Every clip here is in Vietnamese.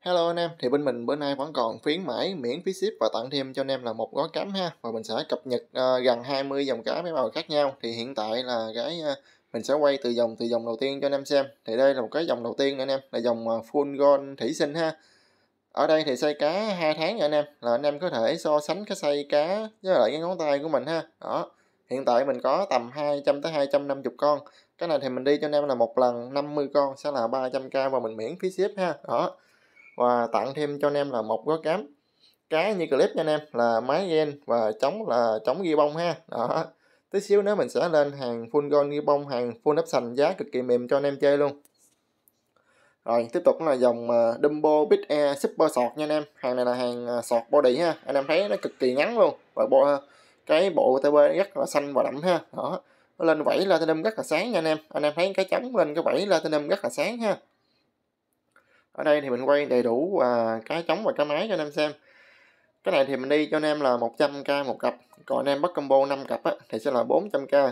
Hello anh em, thì bên mình bữa nay vẫn còn khuyến mãi miễn phí ship và tặng thêm cho anh em là một gói cám ha và mình sẽ cập nhật uh, gần 20 dòng cá với màu khác nhau. Thì hiện tại là cái uh, mình sẽ quay từ dòng từ dòng đầu tiên cho anh em xem. Thì đây là một cái dòng đầu tiên anh em, là dòng uh, full gold thủy sinh ha. Ở đây thì xay cá 2 tháng nha anh em, là anh em có thể so sánh cái xay cá với lại cái ngón tay của mình ha. Đó. Hiện tại mình có tầm 200 tới 250 con. Cái này thì mình đi cho anh em là một lần 50 con sẽ là 300k và mình miễn phí ship ha. Đó và tặng thêm cho anh em là một gói cám cái như clip nha anh em là máy gen và chống là chống ghi bông ha đó tí xíu nữa mình sẽ lên hàng full gold ghi bông hàng full option giá cực kỳ mềm cho anh em chơi luôn rồi tiếp tục là dòng à, Dumbo Big Air Super Sọt nha anh em hàng này là hàng à, sọt body ha anh em thấy nó cực kỳ ngắn luôn và bộ à, cái bộ TB rất là xanh và đậm ha đó nó lên vẫy Latinum rất là sáng nha anh em anh em thấy cái trắng lên cái vẫy Latinum rất là sáng ha ở đây thì mình quay đầy đủ à, cái trống và cái máy cho anh em xem cái này thì mình đi cho anh em là 100k một cặp còn anh em bắt combo 5 cặp á, thì sẽ là 400k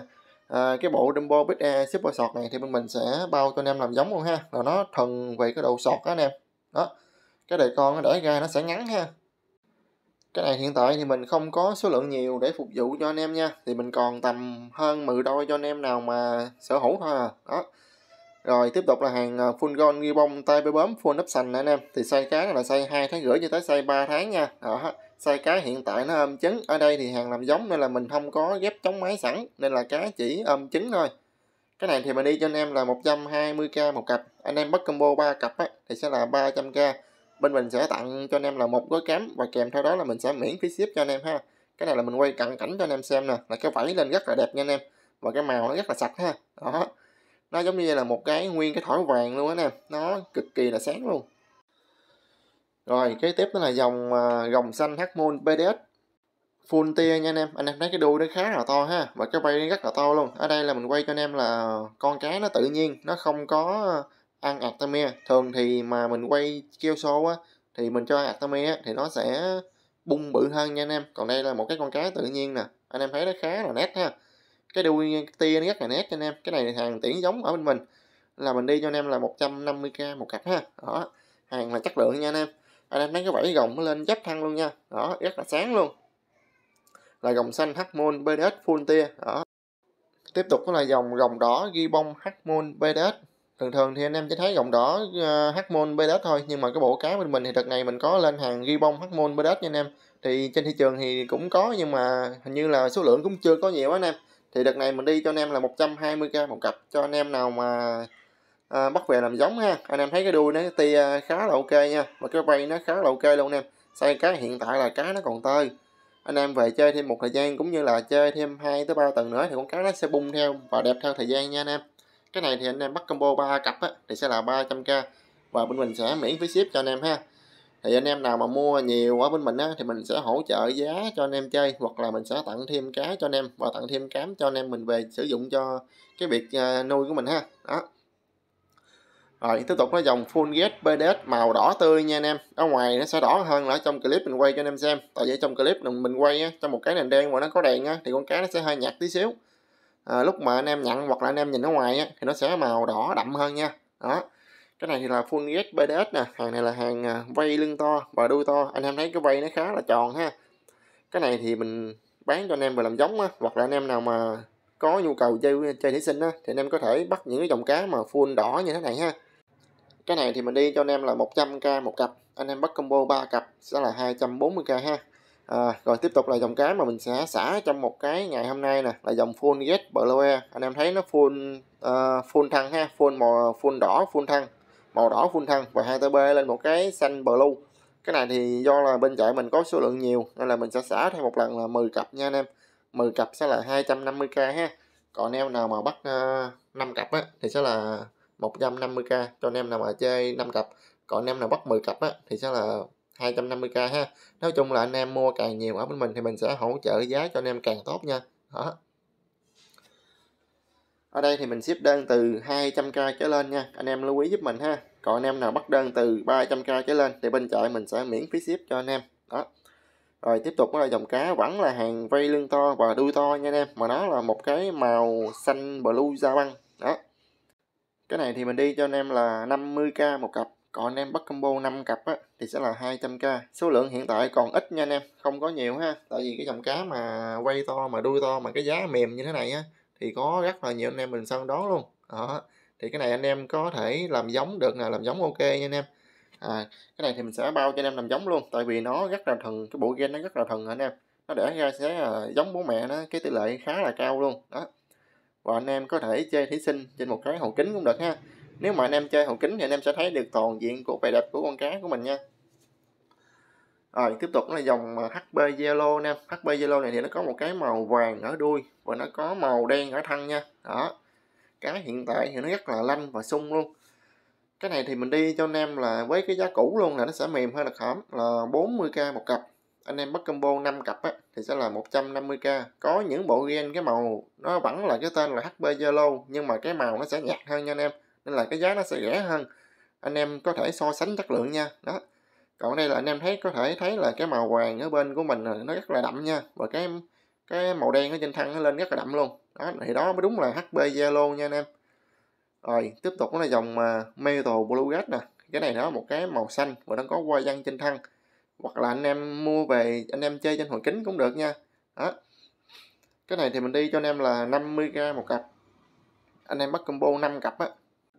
à, cái bộ Dumbo Big Air e Super Sọt này thì bên mình sẽ bao cho anh em làm giống luôn ha là nó thần về cái độ sọt á anh em đó cái đời con nó để ra nó sẽ ngắn ha cái này hiện tại thì mình không có số lượng nhiều để phục vụ cho anh em nha thì mình còn tầm hơn 10 đôi cho anh em nào mà sở hữu thôi à đó rồi tiếp tục là hàng ờ, full gold ghi bông tay bê bấm full nắp xanh nè anh em thì size cá là size hai tháng rưỡi cho tới size 3 tháng nha đó size cá hiện tại nó âm trứng ở đây thì hàng làm giống nên là mình không có ghép chống máy sẵn nên là cá chỉ âm trứng thôi cái này thì mình đi cho anh em là 120k một cặp anh em bắt combo 3 cặp á, thì sẽ là 300k bên mình sẽ tặng cho anh em là một gói cám và kèm theo đó là mình sẽ miễn phí ship cho anh em ha cái này là mình quay cận cảnh cho anh em xem nè là cái vảy lên rất là đẹp nha anh em và cái màu nó rất là sạch ha đó nó giống như là một cái nguyên cái thỏi vàng luôn á nè nó cực kỳ là sáng luôn rồi cái tiếp đó là dòng uh, gồng xanh Harmon PDS full tia nha anh em anh em thấy cái đuôi nó khá là to ha và cái bay nó rất là to luôn ở đây là mình quay cho anh em là con cá nó tự nhiên nó không có ăn Artemia thường thì mà mình quay keo số á thì mình cho Artemia thì nó sẽ bung bự hơn nha anh em còn đây là một cái con cá tự nhiên nè anh em thấy nó khá là nét ha cái đuôi tia nó rất là nét cho anh em cái này hàng tiễn giống ở bên mình là mình đi cho anh em là 150k một cặp ha đó hàng là chất lượng nha anh em anh em thấy cái vảy gồng nó lên dấp thăng luôn nha đó rất là sáng luôn là gồng xanh Hmon BDS full tia đó tiếp tục là dòng gồng đỏ ghi bông Hmon BDS thường thường thì anh em chỉ thấy gồng đỏ ờ, Hmon BDS thôi nhưng mà cái bộ cá bên mình thì đợt này mình có lên hàng ghi bông Hmon BDS nha anh em thì trên thị trường thì cũng có nhưng mà hình như là số lượng cũng chưa có nhiều anh em thì đợt này mình đi cho anh em là 120k một cặp cho anh em nào mà à, bắt về làm giống ha anh em thấy cái đuôi nó tia khá là ok nha và cái vây nó khá là ok luôn anh em xây cá hiện tại là cá nó còn tơi anh em về chơi thêm một thời gian cũng như là chơi thêm 2 tới 3 tuần nữa thì con cá nó sẽ bung theo và đẹp theo thời gian nha anh em cái này thì anh em bắt combo 3 cặp á, thì sẽ là 300k và bên mình sẽ miễn phí ship cho anh em ha thì anh em nào mà mua nhiều ở bên mình á thì mình sẽ hỗ trợ giá cho anh em chơi hoặc là mình sẽ tặng thêm cá cho anh em và tặng thêm cám cho anh em mình về sử dụng cho cái việc à, nuôi của mình ha đó rồi tiếp tục là dòng full gas BDS màu đỏ tươi nha anh em ở ngoài nó sẽ đỏ hơn là ở trong clip mình quay cho anh em xem tại vì trong clip mình quay á, trong một cái nền đen mà nó có đèn á, thì con cá nó sẽ hơi nhạt tí xíu à, lúc mà anh em nhận hoặc là anh em nhìn ở ngoài á, thì nó sẽ màu đỏ đậm hơn nha đó cái này thì là full gas BDS nè hàng này là hàng à, vây lưng to và đuôi to anh em thấy cái vây nó khá là tròn ha cái này thì mình bán cho anh em về làm giống á hoặc là anh em nào mà có nhu cầu chơi chơi thí sinh á thì anh em có thể bắt những cái dòng cá mà full đỏ như thế này ha cái này thì mình đi cho anh em là 100k một cặp anh em bắt combo 3 cặp sẽ là 240k ha à, rồi tiếp tục là dòng cá mà mình sẽ xả trong một cái ngày hôm nay nè là dòng full gas blue anh em thấy nó full uh, full thăng ha full màu full đỏ full thăng màu đỏ full thân và hai 2 b lên một cái xanh blue cái này thì do là bên chợ mình có số lượng nhiều nên là mình sẽ xả thêm một lần là 10 cặp nha anh em 10 cặp sẽ là 250k ha còn em nào mà bắt uh, ờ, 5 cặp á, thì sẽ là 150k cho anh em nào mà chơi 5 cặp còn anh em nào bắt 10 cặp á, thì sẽ là 250k ha nói chung là anh em mua càng nhiều ở bên mình thì mình sẽ hỗ trợ giá cho anh em càng tốt nha đó ở đây thì mình ship đơn từ 200k trở lên nha anh em lưu ý giúp mình ha còn anh em nào bắt đơn từ 300k trở lên thì bên chạy mình sẽ miễn phí ship cho anh em đó rồi tiếp tục là dòng cá vẫn là hàng vây lưng to và đuôi to nha anh em mà nó là một cái màu xanh blue da băng đó cái này thì mình đi cho anh em là 50k một cặp còn anh em bắt combo 5 cặp á, thì sẽ là 200k số lượng hiện tại còn ít nha anh em không có nhiều ha tại vì cái dòng cá mà quay to mà đuôi to mà cái giá mềm như thế này á thì có rất là nhiều anh em mình săn đón luôn đó thì cái này anh em có thể làm giống được là làm giống ok nha anh em à, cái này thì mình sẽ bao cho anh em làm giống luôn tại vì nó rất là thần cái bộ gen nó rất là thần anh em nó để ra sẽ là giống bố mẹ nó cái tỷ lệ khá là cao luôn đó và anh em có thể chơi thí sinh trên một cái hồ kính cũng được ha nếu mà anh em chơi hồ kính thì anh em sẽ thấy được toàn diện của vẻ đẹp của con cá của mình nha rồi ờ, tiếp tục là dòng ờ, HP Zalo nè HP Zalo này thì nó có một cái màu vàng ở đuôi và nó có màu đen ở thân nha đó cái hiện tại thì nó rất là lanh và sung luôn cái này thì mình đi cho anh em là với cái giá cũ luôn là nó sẽ mềm hơn là khảm là 40k một cặp anh em bắt combo 5 cặp á, thì sẽ là 150k có những bộ gen cái màu nó vẫn là cái tên là HP Zalo nhưng mà cái màu nó sẽ nhạt hơn nha anh em nên là cái giá nó sẽ rẻ hơn anh em có thể so sánh chất lượng nha đó còn đây là anh em thấy có thể thấy là cái màu vàng ở bên của mình nó rất là đậm nha và cái cái màu đen ở trên thân nó lên rất là đậm luôn đó thì đó mới đúng là HP Zalo nha anh em rồi tiếp tục là dòng uh, Metal Blue nè cái này nó một cái màu xanh và nó có hoa văn trên thân hoặc là anh em mua về anh em chơi trên hồi kính cũng được nha đó cái này thì mình đi cho anh em là 50k một cặp anh em bắt combo 5 cặp á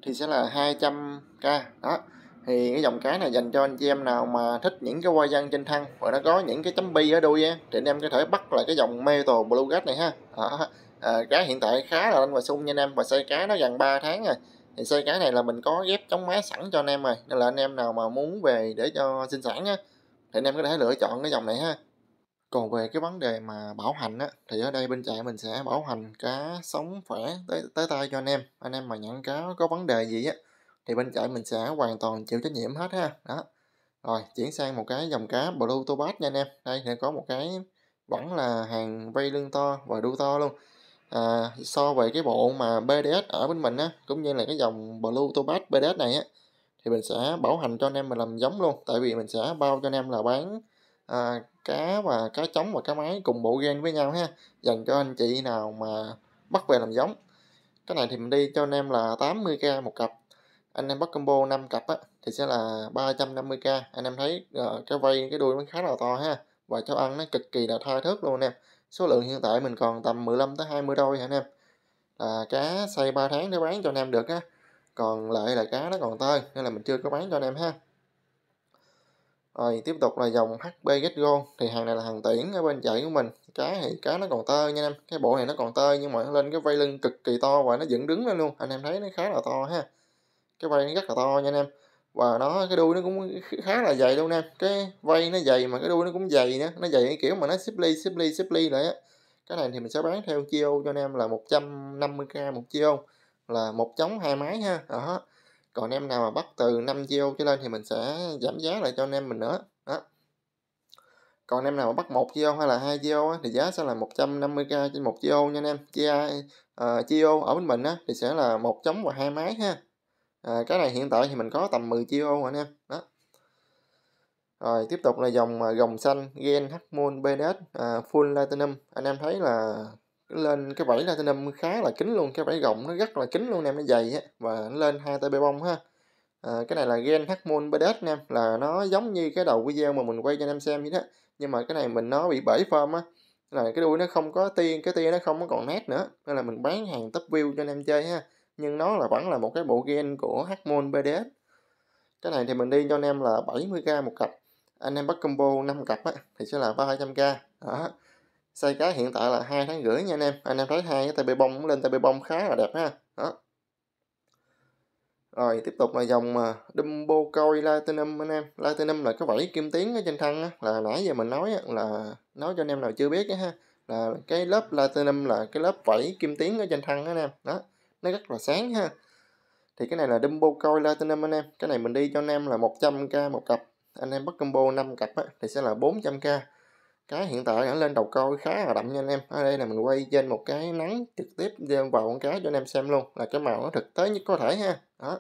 thì sẽ là 200k đó thì cái dòng cái này dành cho anh chị em nào mà thích những cái hoa văn trên thân và nó có những cái chấm bi ở đuôi á thì anh em có thể bắt lại cái dòng metal blue này ha đó. À, cá hiện tại khá là lên và sung nha anh em và xây cá nó gần 3 tháng rồi thì xây cá này là mình có ghép chống má sẵn cho anh em rồi nên là anh em nào mà muốn về để cho sinh sản á thì anh em có thể lựa chọn cái dòng này ha còn về cái vấn đề mà bảo hành á thì ở đây bên trại mình sẽ bảo hành cá sống khỏe tới tới tay cho anh em anh em mà nhận cá có vấn đề gì á thì bên chạy mình sẽ hoàn toàn chịu trách nhiệm hết ha đó rồi chuyển sang một cái dòng cá blue tobat nha anh em đây sẽ có một cái vẫn là hàng vây lưng to và đu to luôn à, so với cái bộ mà BDS ở bên mình á cũng như là cái dòng blue tobat BDS này á thì mình sẽ bảo hành cho anh em mình làm giống luôn tại vì mình sẽ bao cho anh em là bán à, cá và cá trống và cá máy cùng bộ gen với nhau ha dành cho anh chị nào mà bắt về làm giống cái này thì mình đi cho anh em là 80k một cặp anh em bắt combo 5 cặp á, thì sẽ là 350k anh em thấy uh, cái vây cái đuôi nó khá là to ha và cháu ăn nó cực kỳ là thai thớt luôn anh em số lượng hiện tại mình còn tầm 15 tới 20 đôi hả anh em là cá xây 3 tháng để bán cho anh em được á còn lại là cá nó còn tơi nên là mình chưa có bán cho anh em ha rồi tiếp tục là dòng HP Getgo thì hàng này là hàng tiễn ở bên chạy của mình cá thì cá nó còn tơi nha anh em cái bộ này nó còn tơi nhưng mà nó lên cái vây lưng cực kỳ to và nó dựng đứng lên luôn anh em thấy nó khá là to ha cái vây nó rất là to nha anh em và nó cái đuôi nó cũng khá là dày luôn em cái vây nó dày mà cái đuôi nó cũng dày nữa nó dày cái kiểu mà nó xếp ly xếp ly xếp ly lại á cái này thì mình sẽ bán theo chiêu cho anh em là 150k một chiêu là một chống hai máy ha đó còn anh em nào mà bắt từ 5 chiêu trở lên thì mình sẽ giảm giá lại cho anh em mình nữa đó còn anh em nào mà bắt một chiêu hay là hai chiêu thì giá sẽ là 150k trên một chiêu nha anh em chia uh, ờ, chia ở bên mình á thì sẽ là một chống và hai máy ha à, cái này hiện tại thì mình có tầm 10 chiêu ôn anh em đó rồi tiếp tục là dòng à, gồng xanh gen hormone bds à, full platinum anh em thấy là lên cái vảy platinum khá là kín luôn cái vảy gọng nó rất là kín luôn anh em nó dày á và nó lên hai tay bê bông ha à, cái này là gen hormone bds anh em là nó giống như cái đầu video mà mình quay cho anh em xem vậy đó nhưng mà cái này mình nó bị bể phơm á là cái đuôi nó không có tiên cái tia nó không có còn nét nữa nên là mình bán hàng top view cho anh em chơi ha nhưng nó là vẫn là một cái bộ gen của hormone BDS cái này thì mình đi cho anh em là 70k một cặp anh em bắt combo 5 cặp á, thì sẽ là 300k đó xây cá hiện tại là hai tháng rưỡi nha anh em anh em thấy hai cái tay bê bông lên tay bê bông khá là đẹp ha đó rồi tiếp tục là dòng Dumbo Coil Platinum anh em Platinum là cái vảy kim tuyến ở trên thân á, là nãy giờ mình nói á, là nói cho anh em nào chưa biết á ha là cái lớp Platinum là cái lớp vảy kim tuyến ở trên thân á anh em đó nó rất là sáng ha thì cái này là Dumbo Coil Platinum anh em cái này mình đi cho anh em là 100k một cặp anh em bắt combo 5 cặp á, thì sẽ là 400k cái hiện tại đã lên đầu coi khá là đậm nha anh em ở đây là mình quay trên một cái nắng trực tiếp vào con cá cho anh em xem luôn là cái màu nó thực tế nhất có thể ha đó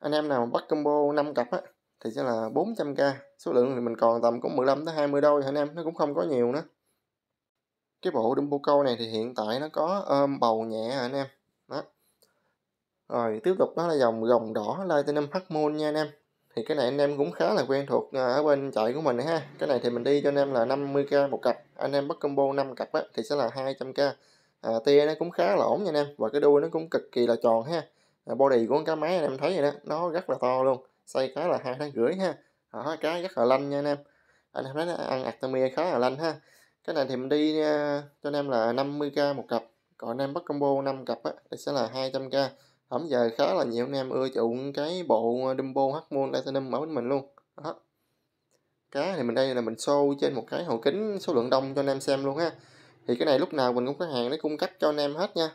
anh em nào bắt combo 5 cặp á thì sẽ là 400k số lượng thì mình còn tầm cũng 15 tới 20 đôi anh em nó cũng không có nhiều nữa cái bộ Dumbo câu này thì hiện tại nó có ôm bầu nhẹ anh em đó rồi tiếp tục đó là dòng gồng đỏ Platinum Harmon nha anh em thì cái này anh em cũng khá là quen thuộc ờ, ở bên chạy của mình ha cái này thì mình đi cho anh em là 50k một cặp anh em bắt combo 5 cặp á, thì sẽ là 200k à, tia nó cũng khá là ổn nha anh em và cái đuôi nó cũng cực kỳ là tròn ha à, body của con cá máy anh em thấy rồi đó nó rất là to luôn xây cái là hai tháng rưỡi ha à, cái rất là lanh nha anh em anh em thấy nó ăn Artemia khá là lanh ha cái này thì mình đi cho anh em là 50k một cặp còn anh em bắt combo 5 cặp á thì sẽ là 200k hổng giờ khá là nhiều anh em ưa chuộng cái bộ Dumbo hormone Platinum ở bên mình luôn đó cá thì mình đây là mình show trên một cái hậu kính số lượng đông cho anh em xem luôn ha thì cái này lúc nào mình cũng có hàng để cung cấp cho anh em hết nha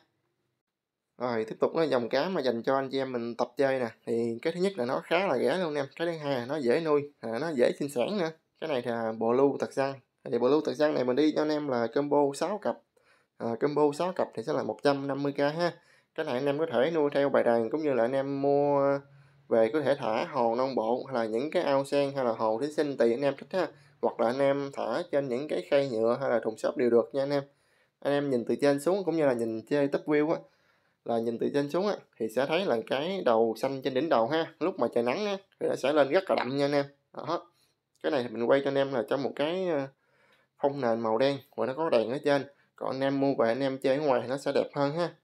rồi tiếp tục là dòng cá mà dành cho anh chị em mình tập chơi nè thì cái thứ nhất là nó khá là rẻ luôn anh em cái thứ hai là nó dễ nuôi à, nó dễ sinh sản nữa cái này là bộ lưu thật ra thì blue tạc xăng này mình đi cho anh em là combo 6 cặp à, combo 6 cặp thì sẽ là 150k ha cái này anh em có thể nuôi theo bài đàn cũng như là anh em mua về có thể thả hồ non bộ hay là những cái ao sen hay là hồ thí sinh tùy anh em thích ha hoặc là anh em thả trên những cái khay nhựa hay là thùng xốp đều được nha anh em anh em nhìn từ trên xuống cũng như là nhìn chơi top view á là nhìn từ trên xuống á thì sẽ thấy là cái đầu xanh trên đỉnh đầu ha lúc mà trời nắng á thì nó sẽ lên rất là đậm nha anh em đó cái này thì mình quay cho anh em là trong một cái ờ, phông nền màu đen và nó có đèn ở trên còn anh em mua về anh em chơi ở ngoài thì nó sẽ đẹp hơn ha